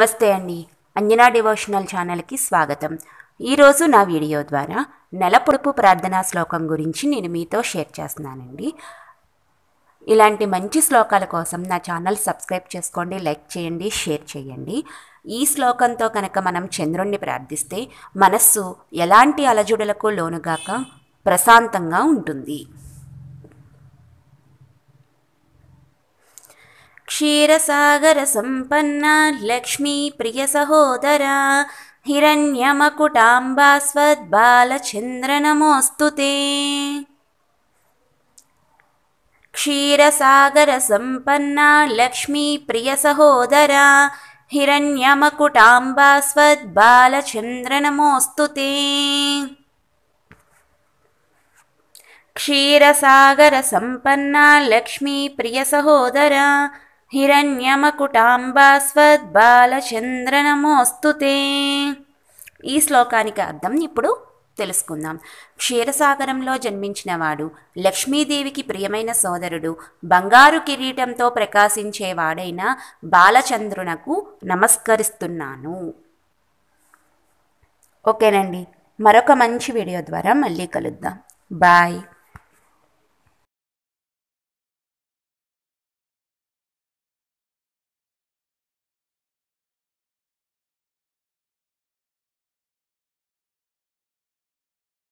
నమస్తే అండి అంజనా డివోషనల్ ఛానల్కి స్వాగతం ఈరోజు నా వీడియో ద్వారా నెల పొడుపు ప్రార్థనా శ్లోకం గురించి నేను మీతో షేర్ చేస్తున్నానండి ఇలాంటి మంచి శ్లోకాల కోసం నా ఛానల్ సబ్స్క్రైబ్ చేసుకోండి లైక్ చేయండి షేర్ చేయండి ఈ శ్లోకంతో కనుక మనం చంద్రుణ్ణి ప్రార్థిస్తే మనస్సు ఎలాంటి అలజుడలకు లోనుగాక ప్రశాంతంగా ఉంటుంది क्षीरसागरसम्पन्ना लक्ष्मी प्रियसहोदरा हिरण्यमकुटाम्बास्वद्बालचन्द्र नमोऽस्तु ते क्षीरसागरसम्पन्ना लक्ष्मी प्रियसहोदरा हिरण्यमकुटाम्बास्वद्बालचन्द्र नमोऽस्तु ते क्षीरसागरसम्पन्ना लक्ष्मी హిరణ్యమకుటాంబాస్వద్బాలచంద్రనమోస్తు ఈ శ్లోకానికి అర్థం ఇప్పుడు తెలుసుకుందాం క్షీరసాగరంలో జన్మించినవాడు లక్ష్మీదేవికి ప్రియమైన సోదరుడు బంగారు కిరీటంతో ప్రకాశించేవాడైన బాలచంద్రునకు నమస్కరిస్తున్నాను ఓకేనండి మరొక మంచి వీడియో ద్వారా మళ్ళీ కలుద్దాం బాయ్